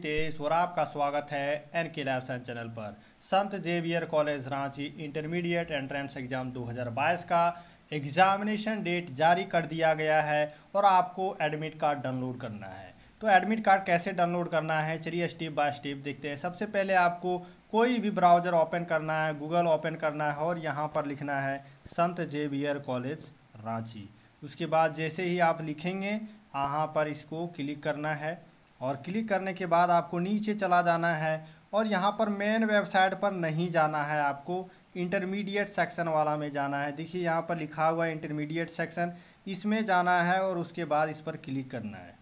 और आपका स्वागत है एन के साइंस चैनल पर Sant Xavier college Ranchi intermediate entrance exam 2022 का एग्ज़ामिनेशन डेट जारी कर दिया गया है और आपको एडमिट कार्ड डाउनलोड करना है तो एडमिट कार्ड कैसे डाउनलोड करना है चलिए स्टेप बाय स्टेप देखते हैं सबसे पहले आपको कोई भी ब्राउज़र ओपन करना है गूगल ओपन करना है और यहाँ पर लिखना है संत जेवियर कॉलेज रांची उसके बाद जैसे ही आप लिखेंगे यहाँ पर इसको क्लिक करना है और क्लिक करने के बाद आपको नीचे चला जाना है और यहाँ पर मेन वेबसाइट पर नहीं जाना है आपको इंटरमीडिएट सेक्शन वाला में जाना है देखिए यहाँ पर लिखा हुआ है इंटरमीडिएट सेक्शन इसमें जाना है और उसके बाद इस पर क्लिक करना है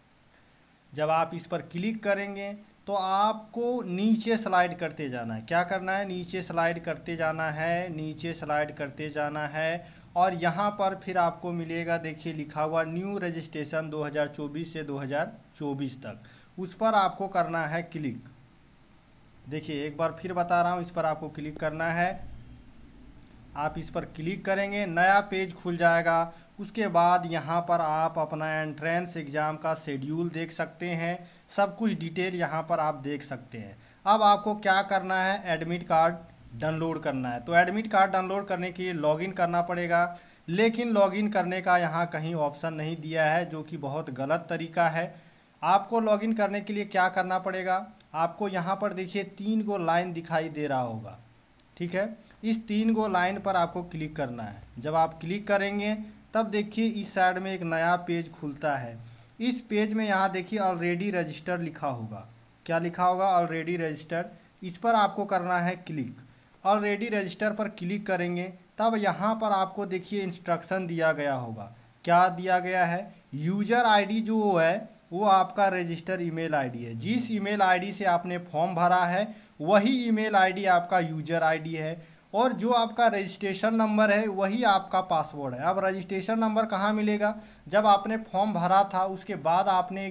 जब आप इस पर क्लिक करेंगे तो आपको नीचे स्लाइड करते जाना है क्या करना है नीचे स्लाइड करते जाना है नीचे स्लाइड करते जाना है और यहाँ पर फिर आपको मिलेगा देखिए लिखा हुआ न्यू रजिस्ट्रेशन 2024 से 2024 तक उस पर आपको करना है क्लिक देखिए एक बार फिर बता रहा हूँ इस पर आपको क्लिक करना है आप इस पर क्लिक करेंगे नया पेज खुल जाएगा उसके बाद यहाँ पर आप अपना एंट्रेंस एग्ज़ाम का शेड्यूल देख सकते हैं सब कुछ डिटेल यहाँ पर आप देख सकते हैं अब आपको क्या करना है एडमिट कार्ड डाउनलोड करना है तो एडमिट कार्ड डाउनलोड करने के लिए लॉगिन करना पड़ेगा लेकिन लॉगिन करने का यहाँ कहीं ऑप्शन नहीं दिया है जो कि बहुत गलत तरीका है आपको लॉगिन करने के लिए क्या करना पड़ेगा आपको यहाँ पर देखिए तीन गो लाइन दिखाई दे रहा होगा ठीक है इस तीन गो लाइन पर आपको क्लिक करना है जब आप क्लिक करेंगे तब देखिए इस साइड में एक नया पेज खुलता है इस पेज में यहाँ देखिए ऑलरेडी रजिस्टर लिखा होगा क्या लिखा होगा ऑलरेडी रजिस्टर इस पर आपको करना है क्लिक ऑलरेडी रजिस्टर पर क्लिक करेंगे तब यहाँ पर आपको देखिए इंस्ट्रक्शन दिया गया होगा क्या दिया गया है यूज़र आईडी जो है वो आपका रजिस्टर ईमेल आईडी है जिस ईमेल आईडी से आपने फॉर्म भरा है वही ईमेल आईडी आपका यूजर आईडी है और जो आपका रजिस्ट्रेशन नंबर है वही आपका पासवर्ड है अब रजिस्ट्रेशन नंबर कहाँ मिलेगा जब आपने फॉर्म भरा था उसके बाद आपने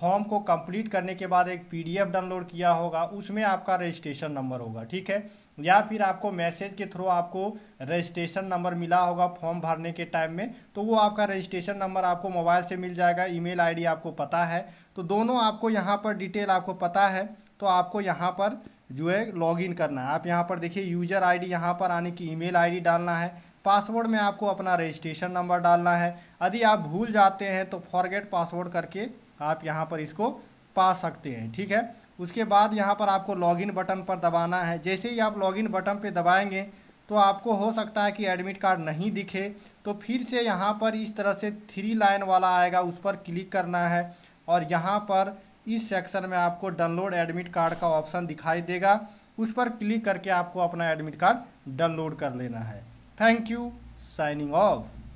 फॉर्म को कंप्लीट करने के बाद एक पीडीएफ डाउनलोड किया होगा उसमें आपका रजिस्ट्रेशन नंबर होगा ठीक है या फिर आपको मैसेज के थ्रू आपको रजिस्ट्रेशन नंबर मिला होगा फॉर्म भरने के टाइम में तो वो आपका रजिस्ट्रेशन नंबर आपको मोबाइल से मिल जाएगा ईमेल आईडी आपको पता है तो दोनों आपको यहाँ पर डिटेल आपको पता है तो आपको यहाँ पर जो है लॉगिन करना है आप यहाँ पर देखिए यूजर आई डी यहाँ पर आने की ई मेल डालना है पासवर्ड में आपको अपना रजिस्ट्रेशन नंबर डालना है यदि आप भूल जाते हैं तो फॉरगेट पासवर्ड करके आप यहाँ पर इसको पा सकते हैं ठीक है उसके बाद यहाँ पर आपको लॉगिन बटन पर दबाना है जैसे ही आप लॉगिन बटन पर दबाएंगे तो आपको हो सकता है कि एडमिट कार्ड नहीं दिखे तो फिर से यहाँ पर इस तरह से थ्री लाइन वाला आएगा उस पर क्लिक करना है और यहाँ पर इस सेक्शन में आपको डाउनलोड एडमिट कार्ड का ऑप्शन दिखाई देगा उस पर क्लिक करके आपको अपना एडमिट कार्ड डाउनलोड कर लेना है थैंक यू साइनिंग ऑफ